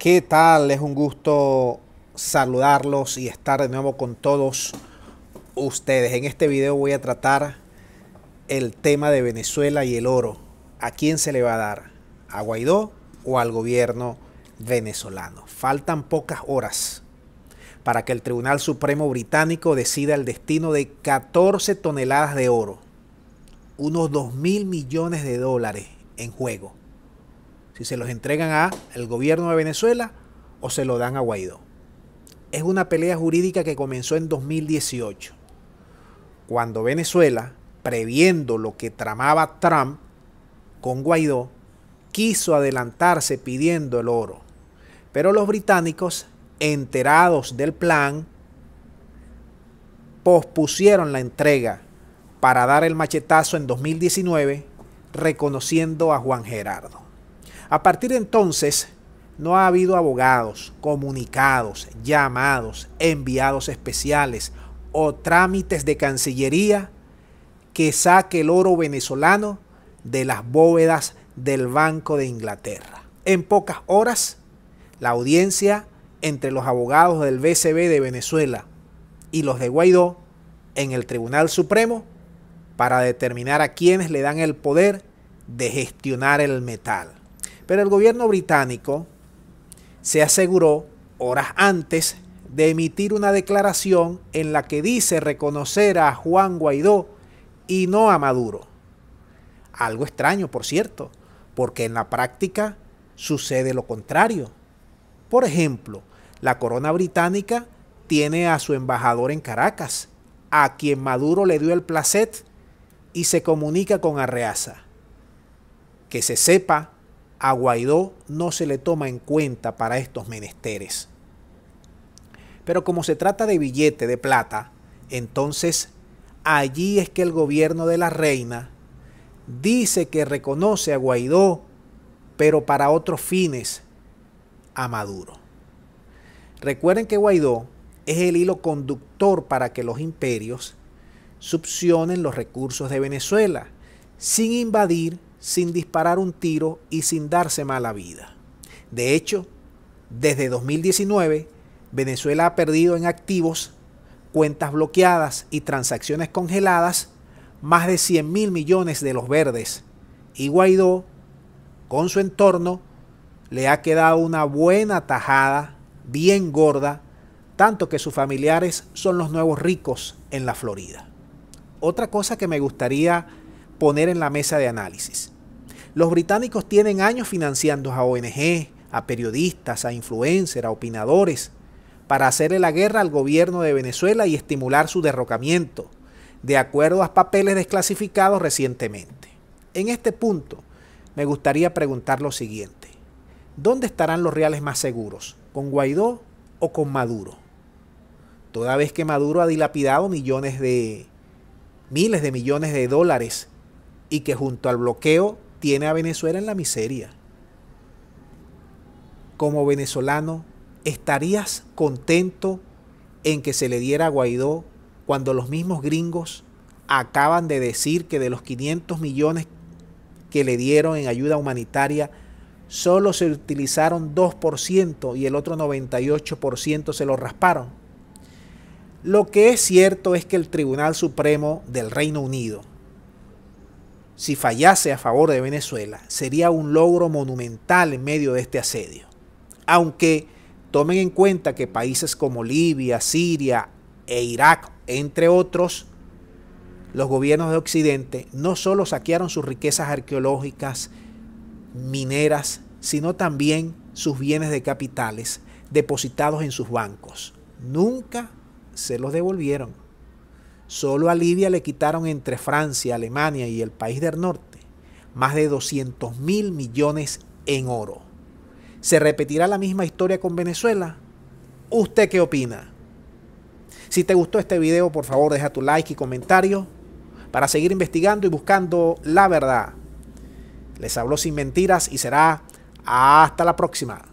¿Qué tal? Es un gusto saludarlos y estar de nuevo con todos ustedes. En este video voy a tratar el tema de Venezuela y el oro. ¿A quién se le va a dar? ¿A Guaidó o al gobierno venezolano? Faltan pocas horas para que el Tribunal Supremo Británico decida el destino de 14 toneladas de oro, unos 2 mil millones de dólares en juego si se los entregan a el gobierno de Venezuela o se lo dan a Guaidó. Es una pelea jurídica que comenzó en 2018, cuando Venezuela, previendo lo que tramaba Trump con Guaidó, quiso adelantarse pidiendo el oro. Pero los británicos, enterados del plan, pospusieron la entrega para dar el machetazo en 2019, reconociendo a Juan Gerardo. A partir de entonces, no ha habido abogados, comunicados, llamados, enviados especiales o trámites de Cancillería que saque el oro venezolano de las bóvedas del Banco de Inglaterra. En pocas horas, la audiencia entre los abogados del BCB de Venezuela y los de Guaidó en el Tribunal Supremo para determinar a quienes le dan el poder de gestionar el metal. Pero el gobierno británico se aseguró horas antes de emitir una declaración en la que dice reconocer a Juan Guaidó y no a Maduro. Algo extraño, por cierto, porque en la práctica sucede lo contrario. Por ejemplo, la corona británica tiene a su embajador en Caracas, a quien Maduro le dio el placet y se comunica con Arreaza. Que se sepa, a Guaidó no se le toma en cuenta para estos menesteres. Pero como se trata de billete de plata, entonces allí es que el gobierno de la reina dice que reconoce a Guaidó, pero para otros fines, a Maduro. Recuerden que Guaidó es el hilo conductor para que los imperios succionen los recursos de Venezuela, sin invadir sin disparar un tiro y sin darse mala vida. De hecho, desde 2019, Venezuela ha perdido en activos, cuentas bloqueadas y transacciones congeladas más de 100 mil millones de los verdes. Y Guaidó, con su entorno, le ha quedado una buena tajada, bien gorda, tanto que sus familiares son los nuevos ricos en la Florida. Otra cosa que me gustaría poner en la mesa de análisis. Los británicos tienen años financiando a ONG, a periodistas, a influencers, a opinadores, para hacerle la guerra al gobierno de Venezuela y estimular su derrocamiento, de acuerdo a papeles desclasificados recientemente. En este punto, me gustaría preguntar lo siguiente. ¿Dónde estarán los reales más seguros? ¿Con Guaidó o con Maduro? Toda vez que Maduro ha dilapidado millones de, miles de millones de dólares y que junto al bloqueo tiene a Venezuela en la miseria. Como venezolano, ¿estarías contento en que se le diera a Guaidó cuando los mismos gringos acaban de decir que de los 500 millones que le dieron en ayuda humanitaria, solo se utilizaron 2% y el otro 98% se lo rasparon? Lo que es cierto es que el Tribunal Supremo del Reino Unido si fallase a favor de Venezuela, sería un logro monumental en medio de este asedio. Aunque tomen en cuenta que países como Libia, Siria e Irak, entre otros, los gobiernos de Occidente no solo saquearon sus riquezas arqueológicas, mineras, sino también sus bienes de capitales depositados en sus bancos. Nunca se los devolvieron. Solo a Libia le quitaron entre Francia, Alemania y el país del norte más de 200 mil millones en oro. ¿Se repetirá la misma historia con Venezuela? ¿Usted qué opina? Si te gustó este video, por favor deja tu like y comentario para seguir investigando y buscando la verdad. Les hablo sin mentiras y será hasta la próxima.